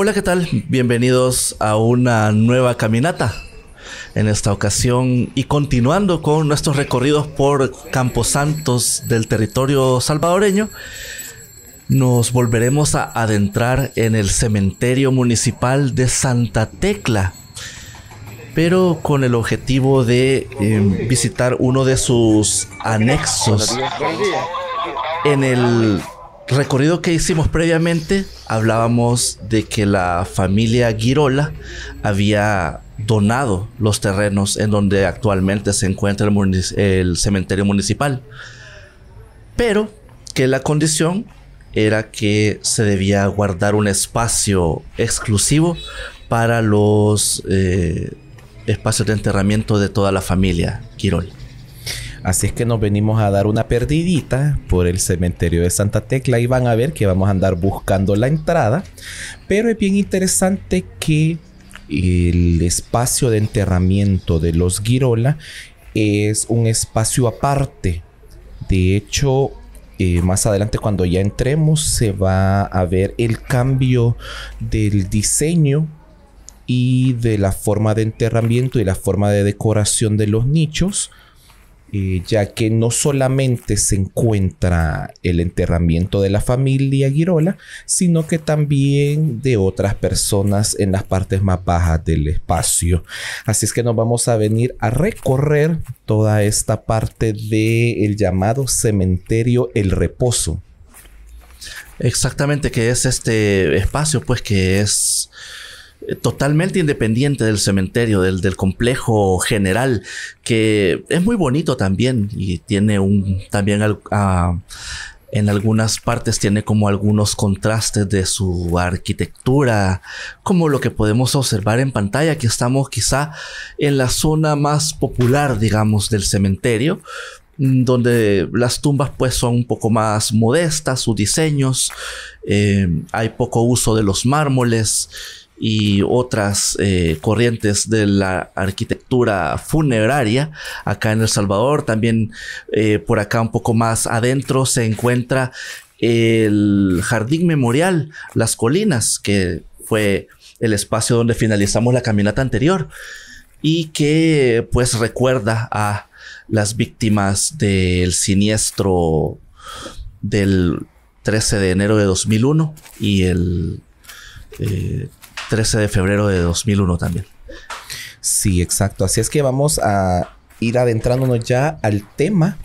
Hola, ¿qué tal? Bienvenidos a una nueva caminata. En esta ocasión y continuando con nuestros recorridos por Campos Santos del territorio salvadoreño, nos volveremos a adentrar en el cementerio municipal de Santa Tecla, pero con el objetivo de em, visitar uno de sus anexos en el recorrido que hicimos previamente, hablábamos de que la familia Girola había donado los terrenos en donde actualmente se encuentra el, cementerio municipal, pero que la condición era que se debía guardar un espacio exclusivo para los eh, espacios de enterramiento de toda la familia Girola. Así es que nos venimos a dar una perdidita por el cementerio de Santa Tecla y van a ver que vamos a andar buscando la entrada. Pero es bien interesante que el espacio de enterramiento de los Girola es un espacio aparte. De hecho, eh, más adelante cuando ya entremos se va a ver el cambio del diseño y de la forma de enterramiento y la forma de decoración de los nichos eh, ya que no solamente se encuentra el enterramiento de la familia Girola, sino que también de otras personas en las partes más bajas del espacio. Así es que nos vamos a venir a recorrer toda esta parte del llamado cementerio El Reposo. Exactamente, que es este espacio, pues que es eh, totalmente independiente del cementerio, del, complejo general, que es muy bonito también y tiene un también ah, en algunas partes tiene como algunos contrastes de su arquitectura, como lo que podemos observar en pantalla, que estamos quizá en la zona más popular, digamos, del cementerio, mm, donde las tumbas pues son un poco más modestas, sus diseños, eh, hay poco uso de los mármoles y otras eh, corrientes de la arquitectura funeraria acá en El Salvador. También eh, por acá un poco más adentro se encuentra el jardín memorial Las Colinas, que fue el espacio donde finalizamos la caminata anterior y que pues recuerda a las víctimas del siniestro del 13 de enero de 2001 y el eh, 13 de febrero de 2001 también. Sí, exacto. Así es que vamos a ir adentrándonos ya al tema.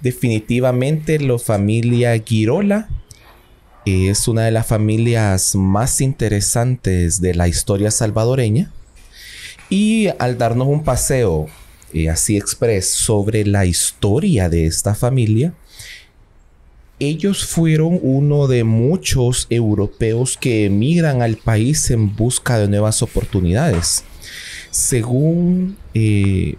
Definitivamente la familia Girola es una de las familias más interesantes de la historia salvadoreña. Y al darnos un paseo eh, así express sobre la historia de esta familia, ellos fueron uno de muchos europeos que emigran al país en busca de nuevas oportunidades. Según eh,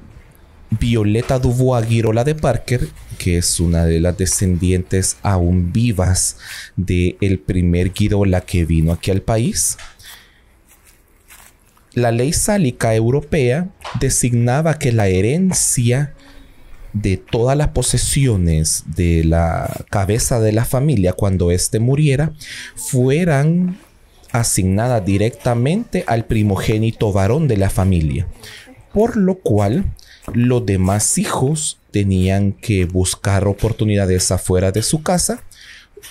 Violeta Dubois Guirola de Parker, que es una de las descendientes aún vivas del primer Guirola que vino aquí al país, la ley sálica europea designaba que la herencia de todas las posesiones de la cabeza de la familia cuando éste muriera fueran asignadas directamente al primogénito varón de la familia, por lo cual los demás hijos tenían que buscar oportunidades afuera de su casa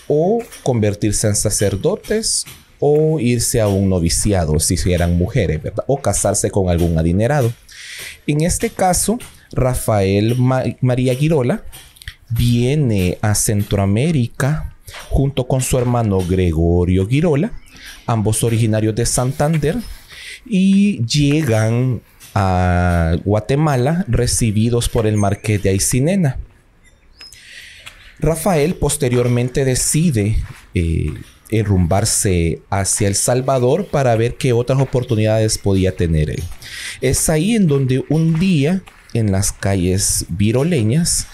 o convertirse en sacerdotes o irse a un noviciado si eran mujeres, O casarse con algún adinerado. En este caso, Rafael María Guirola... viene a Centroamérica junto con su hermano Gregorio Guirola... ambos originarios de Santander, y llegan a Guatemala recibidos por el marqués de Aicinena. Rafael posteriormente decide enrumbarse eh, hacia El Salvador para ver qué otras oportunidades podía tener él. Es ahí en donde un día en las calles viroleñas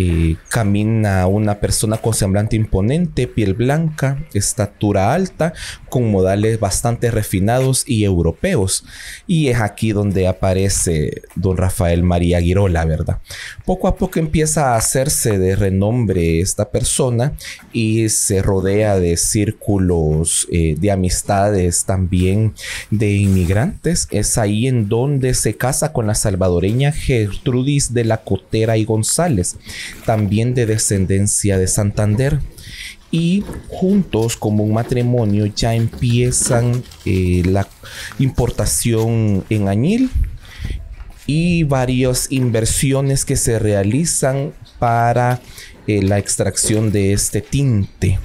eh, camina una persona con semblante imponente, piel blanca, estatura alta, con modales bastante refinados y europeos. Y es aquí donde aparece don Rafael María Girola, ¿verdad? Poco a poco empieza a hacerse de renombre esta persona y se rodea de círculos eh, de amistades también de inmigrantes. Es ahí en donde se casa con la salvadoreña Gertrudis de la Cotera y González también de descendencia de Santander. Y juntos, como un matrimonio, ya empiezan eh, la importación en añil y varias inversiones que se realizan para eh, la extracción de este tinte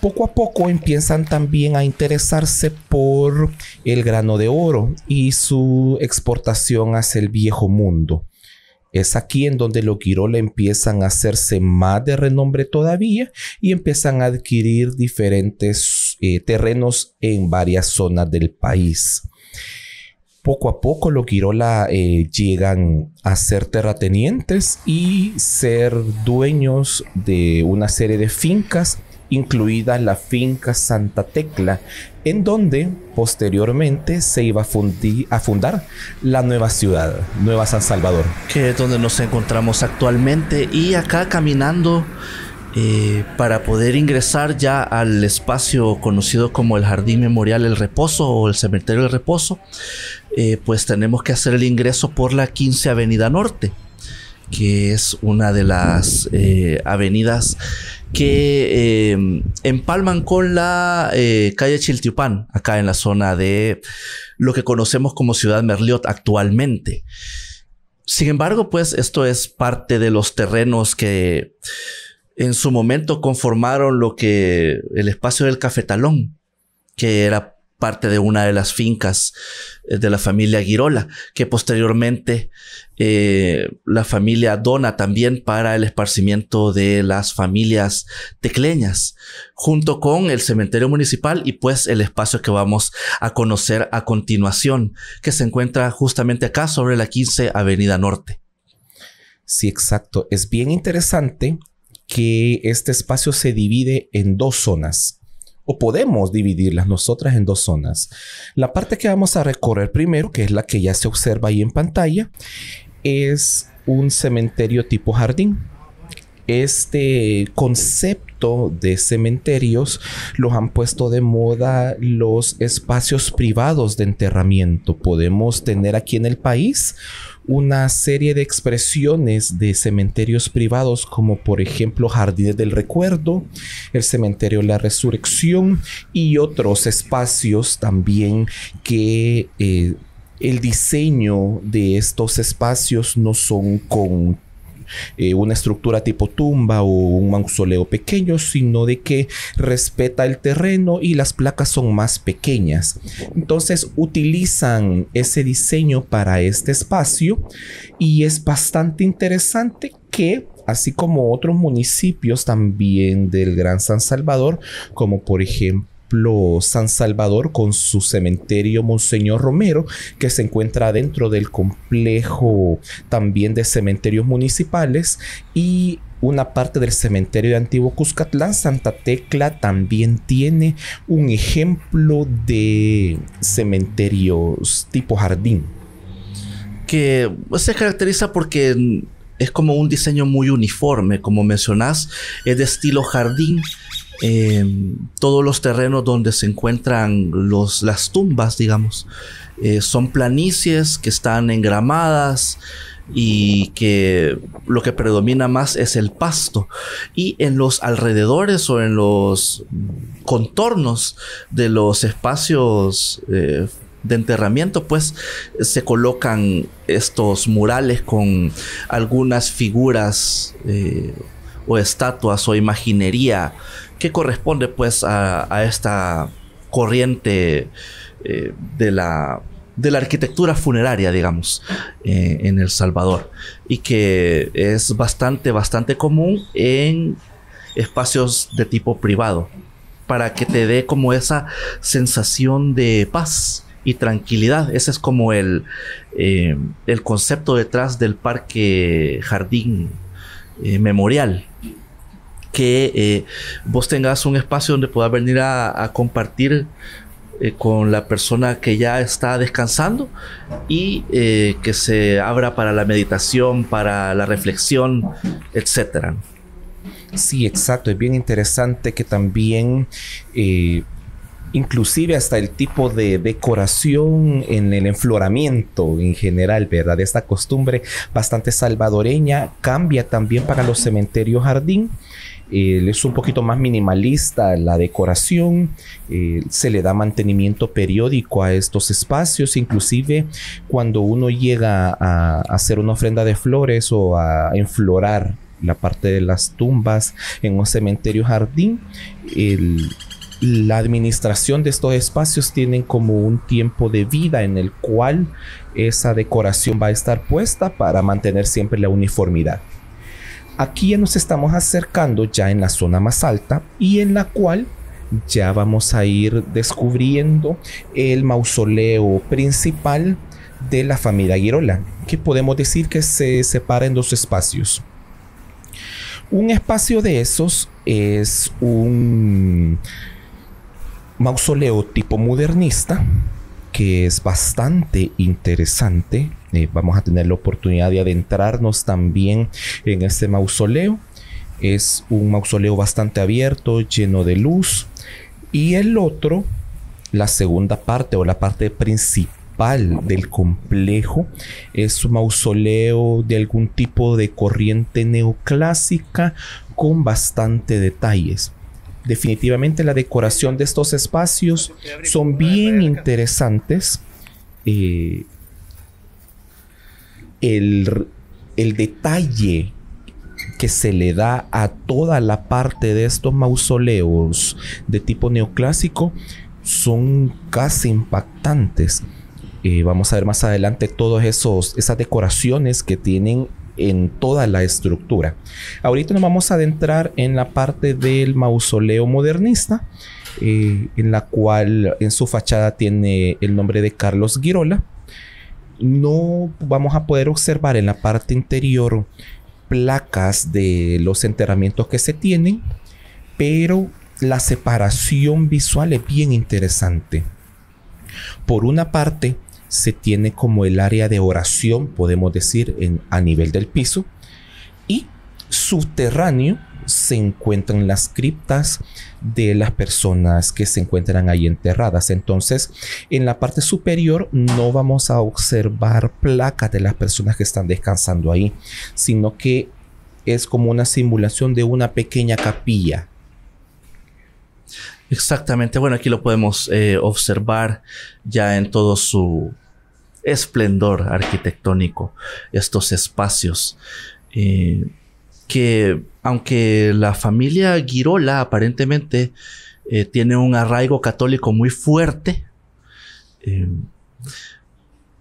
poco a poco empiezan también a interesarse por el grano de oro y su exportación hacia el viejo mundo. Es aquí en donde los Quirola empiezan a hacerse más de renombre todavía y empiezan a adquirir diferentes eh, terrenos en varias zonas del país. Poco a poco los Quirola eh, llegan a ser terratenientes y ser dueños de una serie de fincas incluida la finca Santa Tecla, en donde posteriormente se iba a, fundar la nueva ciudad, Nueva San Salvador. Que es donde nos encontramos actualmente y acá caminando eh, para poder ingresar ya al espacio conocido como el Jardín Memorial El Reposo o el Cementerio El Reposo, eh, pues tenemos que hacer el ingreso por la 15 Avenida Norte que es una de las eh, avenidas que em, empalman con la eh, calle Chiltiupán, acá en la zona de lo que conocemos como Ciudad Merliot actualmente. Sin embargo, pues esto es parte de los terrenos que en su momento conformaron lo que el espacio del cafetalón, que era parte de una de las fincas eh, de la familia Guirola que posteriormente eh, la familia dona también para el esparcimiento de las familias tecleñas, junto con el cementerio municipal y pues el espacio que vamos a conocer a continuación, que se encuentra justamente acá sobre la 15 Avenida Norte. Sí, exacto. Es bien interesante que este espacio se divide en dos zonas o podemos dividirlas nosotras en dos zonas. La parte que vamos a recorrer primero, que es la que ya se observa ahí en pantalla, es un cementerio tipo jardín este concepto de cementerios los han puesto de moda los espacios privados de enterramiento. Podemos tener aquí en el país una serie de expresiones de cementerios privados como por ejemplo Jardines del Recuerdo, el Cementerio de la Resurrección y otros espacios también que... Eh, el diseño de estos espacios no son con eh, una estructura tipo tumba o un mausoleo pequeño, sino de que respeta el terreno y las placas son más pequeñas. Entonces utilizan ese diseño para este espacio y es bastante interesante que así como otros municipios también del Gran San Salvador, como por ejemplo San Salvador con su cementerio Monseñor Romero, que se encuentra dentro del complejo también de cementerios municipales y una parte del cementerio de Antiguo Cuscatlán, Santa Tecla también tiene un ejemplo de cementerios tipo jardín. Que se caracteriza porque es como un diseño muy uniforme, como mencionás, es de estilo jardín Em, todos los terrenos donde se encuentran los, las tumbas, digamos, eh, son planicies que están engramadas y que lo que predomina más es el pasto. Y en los alrededores o en los contornos de los espacios eh, de enterramiento, pues se colocan estos murales con algunas figuras eh, o estatuas o imaginería que corresponde pues a, esta corriente eh, de, la, de la arquitectura funeraria, digamos, eh, en El Salvador, y que es bastante, bastante común en espacios de tipo privado, para que te dé como esa sensación de paz y tranquilidad. Ese es como el, eh, el concepto detrás del parque jardín memorial que eh, vos tengas un espacio donde puedas venir a, compartir eh, con la persona que ya está descansando y eh, que se abra para la meditación, para la reflexión, etcétera. Sí, exacto. Es bien interesante que también inclusive hasta el tipo de decoración en el enfloramiento en general, ¿verdad? Esta costumbre bastante salvadoreña cambia también para los cementerios jardín es un poquito más minimalista la decoración, eh, se le da mantenimiento periódico a estos espacios, inclusive cuando uno llega a, hacer una ofrenda de flores o a enflorar la parte de las tumbas en un cementerio jardín, la administración de estos espacios tienen como un tiempo de vida en el cual esa decoración va a estar puesta para mantener siempre la uniformidad. Aquí ya nos estamos acercando ya en la zona más alta y en la cual ya vamos a ir descubriendo el mausoleo principal de la familia Girola, que podemos decir que se separa en dos espacios. Un espacio de esos es un mausoleo tipo modernista, que es bastante interesante. Eh, vamos a tener la oportunidad de adentrarnos también en este mausoleo. Es un mausoleo bastante abierto, lleno de luz. Y el otro, la segunda parte o la parte principal del complejo es un mausoleo de algún tipo de corriente neoclásica con bastante detalles. Definitivamente la decoración de estos espacios son bien interesantes. Eh, el, detalle que se le da a toda la parte de estos mausoleos de tipo neoclásico son casi impactantes. Eh, vamos a ver más adelante todas esas decoraciones que tienen en toda la estructura. Ahorita nos vamos a adentrar en la parte del mausoleo modernista, eh, en la cual en su fachada tiene el nombre de Carlos Girola. No vamos a poder observar en la parte interior placas de los enterramientos que se tienen, pero la separación visual es bien interesante. Por una parte, se tiene como el área de oración, podemos decir, en, a nivel del piso. Y subterráneo se encuentran las criptas de las personas que se encuentran ahí enterradas. Entonces, en la parte superior no vamos a observar placas de las personas que están descansando ahí, sino que es como una simulación de una pequeña capilla. Exactamente, bueno, aquí lo podemos eh, observar ya en todo su, esplendor arquitectónico, estos espacios. Eh, que aunque la familia Girola aparentemente eh, tiene un arraigo católico muy fuerte, eh,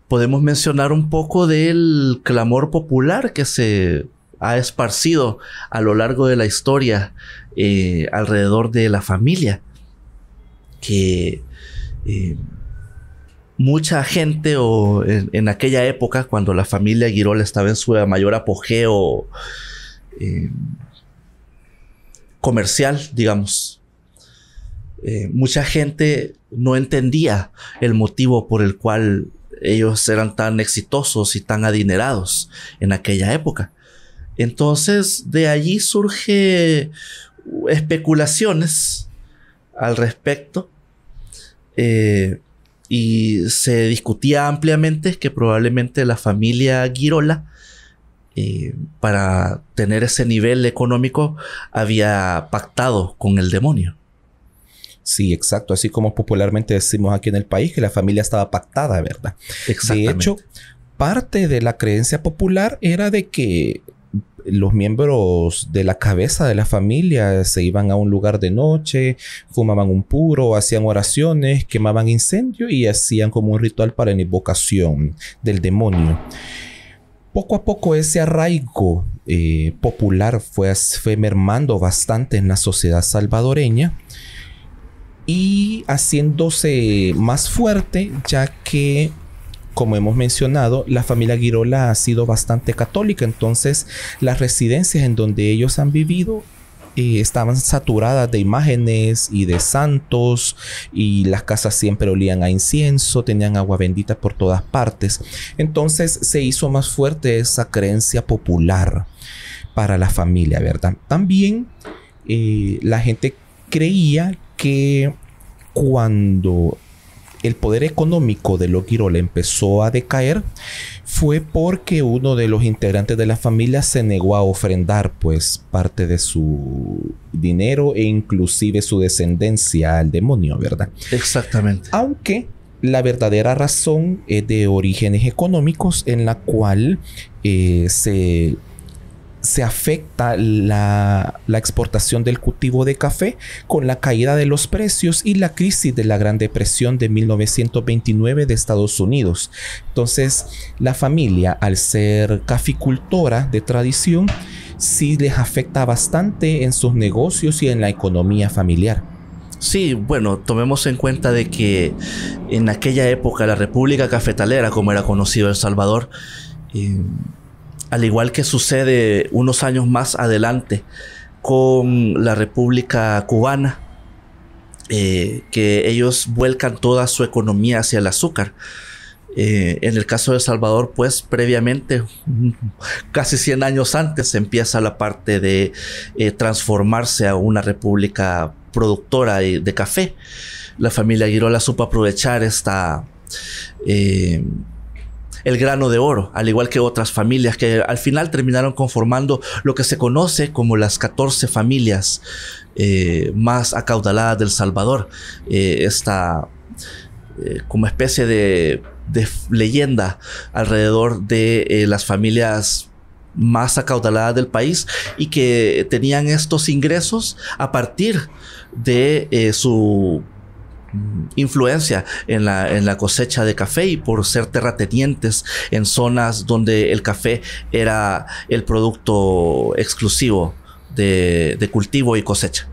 podemos mencionar un poco del clamor popular que se ha esparcido a lo largo de la historia alrededor de la familia, que mucha gente o en, aquella época cuando la familia Girol estaba en su mayor apogeo eh, comercial, digamos, eh, mucha gente no entendía el motivo por el cual ellos eran tan exitosos y tan adinerados en aquella época. Entonces de allí surge especulaciones al respecto. Eh, y se discutía ampliamente que probablemente la familia Girola, eh, para tener ese nivel económico, había pactado con el demonio. Sí, exacto. Así como popularmente decimos aquí en el país que la familia estaba pactada, ¿verdad? De hecho, parte de la creencia popular era de que los miembros de la cabeza de la familia se iban a un lugar de noche, fumaban un puro, hacían oraciones, quemaban incendio y hacían como un ritual para la invocación del demonio. Poco a poco ese arraigo eh, popular fue, fue mermando bastante en la sociedad salvadoreña y haciéndose más fuerte ya que como hemos mencionado, la familia Girola ha sido bastante católica, entonces las residencias en donde ellos han vivido eh, estaban saturadas de imágenes y de santos y las casas siempre olían a incienso, tenían agua bendita por todas partes. Entonces se hizo más fuerte esa creencia popular para la familia, ¿verdad? También eh, la gente creía que cuando el poder económico de le empezó a decaer fue porque uno de los integrantes de la familia se negó a ofrendar pues parte de su dinero e inclusive su descendencia al demonio, ¿verdad? Exactamente. Aunque la verdadera razón es de orígenes económicos en la cual eh, se se afecta la, exportación del cultivo de café con la caída de los precios y la crisis de la Gran Depresión de 1929 de Estados Unidos. Entonces, la familia, al ser caficultora de tradición, sí les afecta bastante en sus negocios y en la economía familiar. Sí, bueno, tomemos en cuenta de que en aquella época la República Cafetalera, como era conocido El Salvador, eh, al igual que sucede unos años más adelante con la República Cubana, eh, que ellos vuelcan toda su economía hacia el azúcar. Eh, en el caso de El Salvador, pues previamente, casi 100 años antes, empieza la parte de eh, transformarse a una república productora de, café. La familia Girola supo aprovechar esta, el grano de oro, al igual que otras familias que al final terminaron conformando lo que se conoce como las 14 familias eh, más acaudaladas del Salvador. Eh, esta eh, como especie de, de, leyenda alrededor de eh, las familias más acaudaladas del país y que tenían estos ingresos a partir de su influencia en la, en la, cosecha de café y por ser terratenientes en zonas donde el café era el producto exclusivo de, cultivo y cosecha.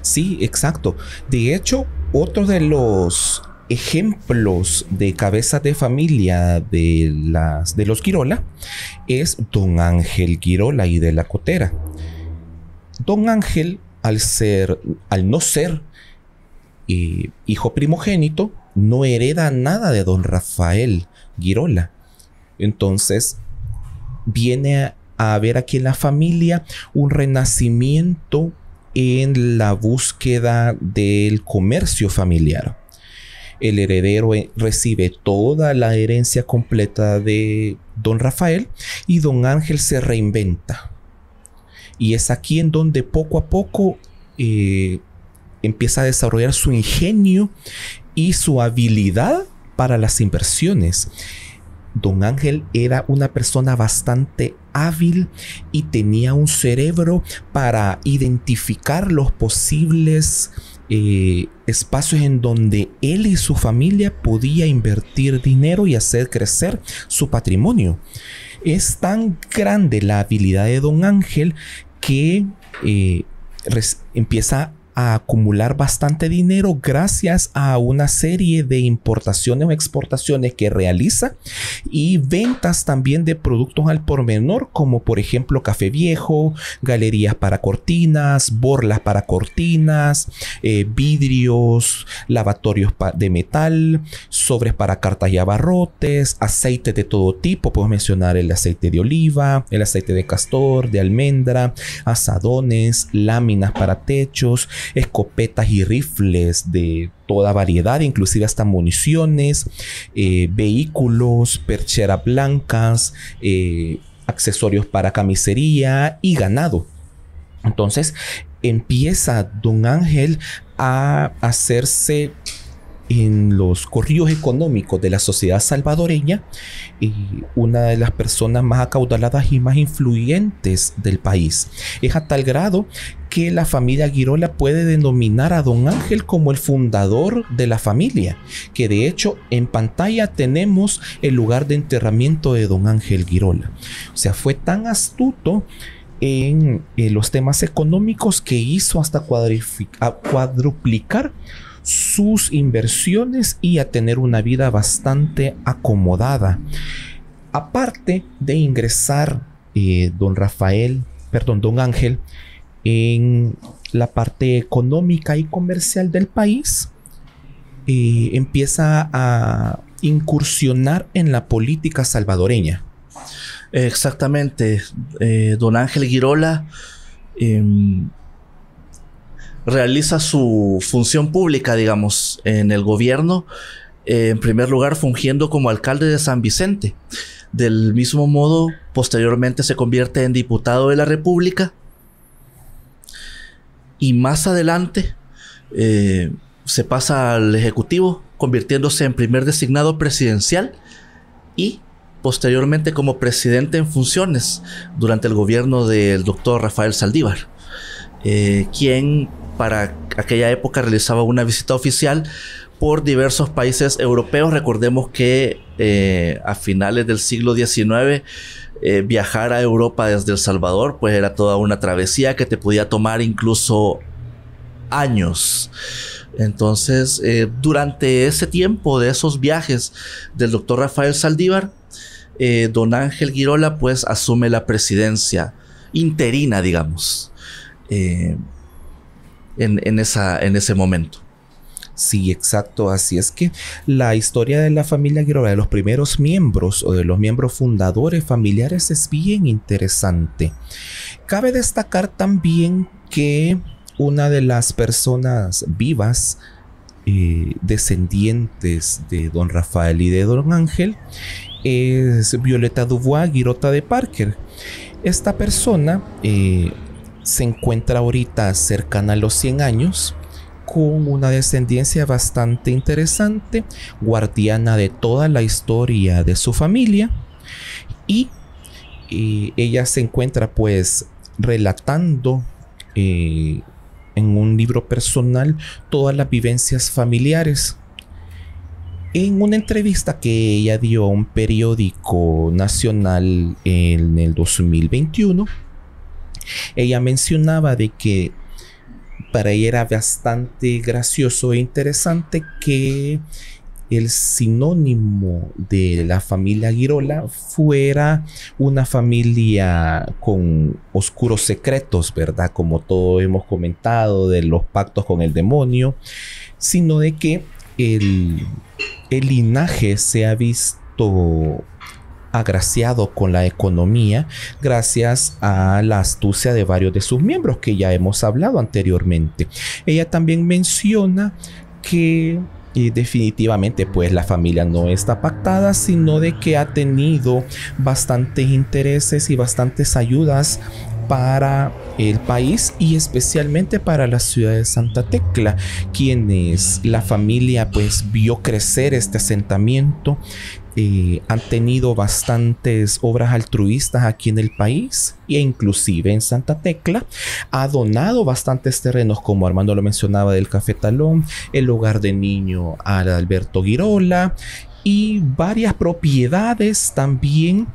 Sí, exacto. De hecho, otro de los ejemplos de cabezas de familia de, las, de los Quirola es don Ángel Quirola y de la Cotera. Don Ángel, al ser, al no ser hijo primogénito, no hereda nada de don Rafael Girola. Entonces, viene a, haber aquí en la familia un renacimiento en la búsqueda del comercio familiar. El heredero eh, recibe toda la herencia completa de don Rafael y don Ángel se reinventa. Y es aquí en donde poco a poco eh, empieza a desarrollar su ingenio y su habilidad para las inversiones. Don Ángel era una persona bastante hábil y tenía un cerebro para identificar los posibles eh, espacios en donde él y su familia podía invertir dinero y hacer crecer su patrimonio. Es tan grande la habilidad de don Ángel que eh, empieza empieza a acumular bastante dinero gracias a una serie de importaciones o exportaciones que realiza y ventas también de productos al por menor como por ejemplo café viejo, galerías para cortinas, borlas para cortinas, eh, vidrios, lavatorios de metal, sobres para cartas y abarrotes, aceite de todo tipo, puedo mencionar el aceite de oliva, el aceite de castor, de almendra, asadones, láminas para techos, escopetas y rifles de toda variedad, inclusive hasta municiones, eh, vehículos, percheras blancas, eh, accesorios para camisería y ganado. Entonces empieza don Ángel a hacerse en los corrillos económicos de la sociedad salvadoreña y una de las personas más acaudaladas y más influyentes del país. Es a tal grado que la familia Girola puede denominar a don Ángel como el fundador de la familia, que de hecho en pantalla tenemos el lugar de enterramiento de don Ángel Girola. O sea, fue tan astuto en los temas económicos que hizo hasta cuadruplicar sus inversiones y a tener una vida bastante acomodada. Aparte de ingresar eh, don Rafael, perdón, don Ángel, en la parte económica y comercial del país, eh, empieza a incursionar en la política salvadoreña. Exactamente. Eh, don Ángel Girola em, realiza su función pública, digamos, en el gobierno, eh, en primer lugar fungiendo como alcalde de San Vicente. Del mismo modo, posteriormente se convierte en diputado de la República y más adelante eh, se pasa al Ejecutivo, convirtiéndose en primer designado presidencial y posteriormente como presidente en funciones durante el gobierno del doctor Rafael Saldívar, eh, quien para aquella época realizaba una visita oficial por diversos países europeos. Recordemos que eh, a finales del siglo XIX eh, viajar a Europa desde El Salvador, pues era toda una travesía que te podía tomar incluso años. Entonces, eh, durante ese tiempo de esos viajes del doctor Rafael Saldívar, eh, don Ángel Girola pues asume la presidencia interina, digamos, en, esa, en ese momento. Sí, exacto. Así es que la historia de la familia Quiroga, de los primeros miembros o de los miembros fundadores familiares es bien interesante. Cabe destacar también que una de las personas vivas eh, descendientes de don Rafael y de don Ángel es Violeta Dubois Girota de Parker. Esta persona eh, se encuentra ahorita cercana a los 100 años con una descendencia bastante interesante, guardiana de toda la historia de su familia y eh, ella se encuentra pues relatando eh, en un libro personal todas las vivencias familiares. En una entrevista que ella dio a un periódico nacional en el 2021, ella mencionaba de que para ella era bastante gracioso e interesante que el sinónimo de la familia Girola fuera una familia con oscuros secretos, ¿verdad? Como todo hemos comentado de los pactos con el demonio, sino de que el, el linaje se ha visto agraciado con la economía gracias a la astucia de varios de sus miembros que ya hemos hablado anteriormente. Ella también menciona que definitivamente pues la familia no está pactada, sino de que ha tenido bastantes intereses y bastantes ayudas para el país y especialmente para la ciudad de Santa Tecla, quienes la familia pues vio crecer este asentamiento han tenido bastantes obras altruistas aquí en el país e inclusive en Santa Tecla. Ha donado bastantes terrenos, como Armando lo mencionaba, del Cafetalón, el hogar de niño a Alberto Girola y varias propiedades también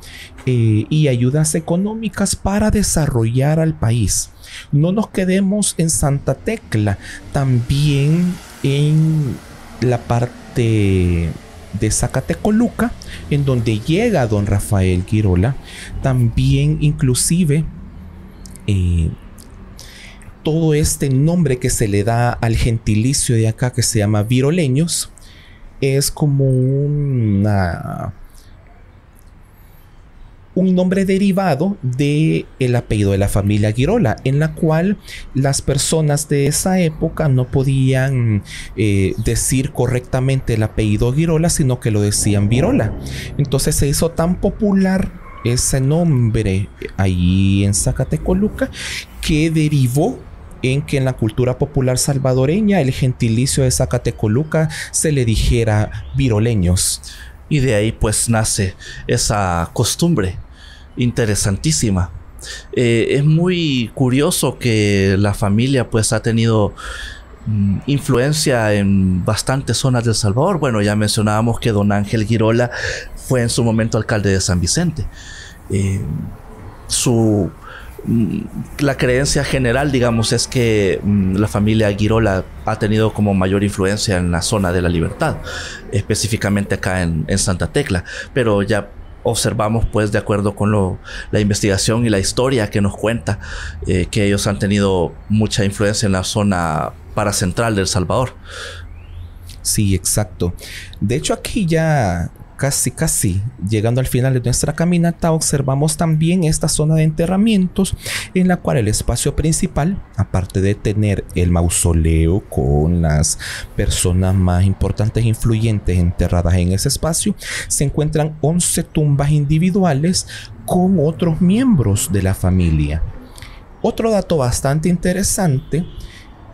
eh, y ayudas económicas para desarrollar al país. No nos quedemos en Santa Tecla, también en la parte de Zacatecoluca, en donde llega don Rafael Girola. También inclusive eh, todo este nombre que se le da al gentilicio de acá que se llama viroleños es como una un nombre derivado de el apellido de la familia Girola, en la cual las personas de esa época no podían eh, decir correctamente el apellido Girola, sino que lo decían Virola. Entonces se hizo tan popular ese nombre eh, ahí en Zacatecoluca que derivó en que en la cultura popular salvadoreña el gentilicio de Zacatecoluca se le dijera viroleños. Y de ahí pues nace esa costumbre interesantísima. Eh, es muy curioso que la familia pues ha tenido mm, influencia en bastantes zonas del Salvador. Bueno, ya mencionábamos que don Ángel Girola fue en su momento alcalde de San Vicente. Eh, su mm, la creencia general, digamos, es que mm, la familia Girola ha tenido como mayor influencia en la zona de la libertad, específicamente acá en, en Santa Tecla, pero ya observamos pues de acuerdo con lo, la investigación y la historia que nos cuenta eh, que ellos han tenido mucha influencia en la zona paracentral del Salvador. Sí, exacto. De hecho aquí ya Casi, casi llegando al final de nuestra caminata, observamos también esta zona de enterramientos en la cual el espacio principal, aparte de tener el mausoleo con las personas más importantes e influyentes enterradas en ese espacio, se encuentran 11 tumbas individuales con otros miembros de la familia. Otro dato bastante interesante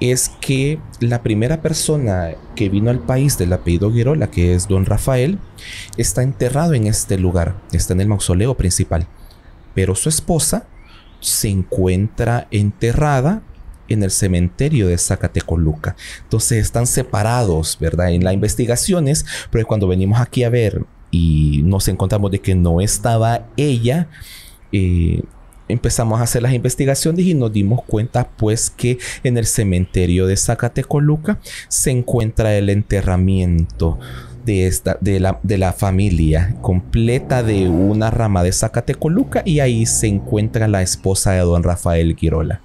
es que la primera persona que vino al país del apellido Guerola, que es don Rafael, está enterrado en este lugar, está en el mausoleo principal, pero su esposa se encuentra enterrada en el cementerio de Zacatecoluca. Entonces están separados, ¿verdad? En las investigaciones, pero cuando venimos aquí a ver y nos encontramos de que no estaba ella, eh, empezamos a hacer las investigaciones y nos dimos cuenta pues que en el cementerio de Zacatecoluca se encuentra el enterramiento de, esta, de, la, de la familia completa de una rama de Zacatecoluca y ahí se encuentra la esposa de don Rafael Quirola.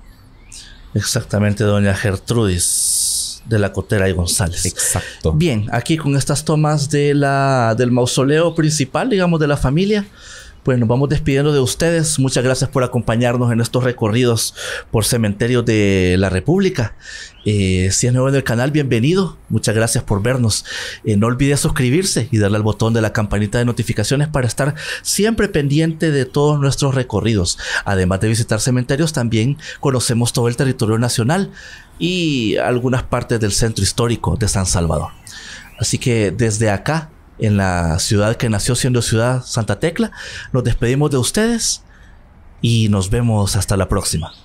Exactamente, doña Gertrudis de la Cotera y González. Exacto. Bien, aquí con estas tomas de la, del mausoleo principal, digamos, de la familia, pues nos vamos despidiendo de ustedes. Muchas gracias por acompañarnos en estos recorridos por cementerios de la República. Eh, si es nuevo en el canal, bienvenido. Muchas gracias por vernos. Eh, no olvide suscribirse y darle al botón de la campanita de notificaciones para estar siempre pendiente de todos nuestros recorridos. Además de visitar cementerios, también conocemos todo el territorio nacional y algunas partes del centro histórico de San Salvador. Así que desde acá, en la ciudad que nació siendo ciudad Santa Tecla. Nos despedimos de ustedes y nos vemos hasta la próxima.